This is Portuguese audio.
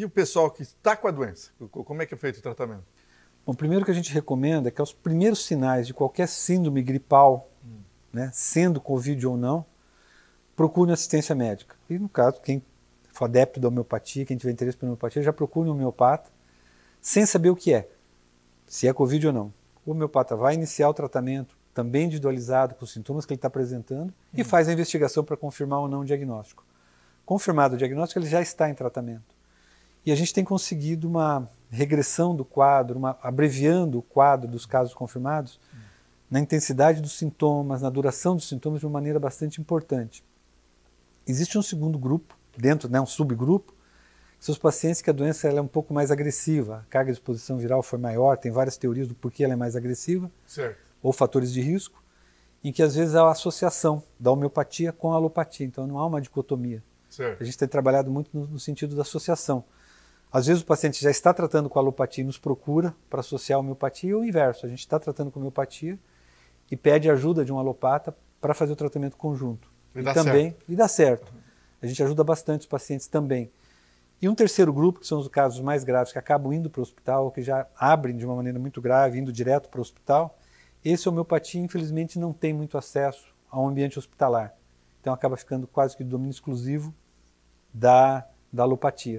E o pessoal que está com a doença, como é que é feito o tratamento? Bom, primeiro que a gente recomenda é que aos primeiros sinais de qualquer síndrome gripal, hum. né, sendo Covid ou não, procure assistência médica. E no caso, quem for adepto da homeopatia, quem tiver interesse pela homeopatia, já procure um homeopata, sem saber o que é, se é Covid ou não. O homeopata vai iniciar o tratamento, também individualizado com os sintomas que ele está apresentando, hum. e faz a investigação para confirmar ou não o diagnóstico. Confirmado o diagnóstico, ele já está em tratamento. E a gente tem conseguido uma regressão do quadro, uma, abreviando o quadro dos casos confirmados, na intensidade dos sintomas, na duração dos sintomas, de uma maneira bastante importante. Existe um segundo grupo, dentro, né, um subgrupo, que são os pacientes que a doença ela é um pouco mais agressiva, a carga de exposição viral foi maior, tem várias teorias do porquê ela é mais agressiva, certo. ou fatores de risco, em que às vezes há associação da homeopatia com a alopatia, então não há uma dicotomia. Certo. A gente tem trabalhado muito no, no, sentido da associação. Às vezes o paciente já está tratando com alopatia e nos procura para associar a homeopatia ou o inverso. A gente está tratando com homeopatia e pede ajuda de um alopata para fazer o tratamento conjunto. E, e dá também certo. e dá certo. A gente ajuda bastante os pacientes também. E um terceiro grupo, que são os casos mais graves, que acabam indo para o hospital, que já abrem de uma maneira muito grave, indo direto para o hospital, esse homeopatia, infelizmente, não tem muito acesso ao ambiente hospitalar. Então acaba ficando quase que domínio exclusivo da, da alopatia.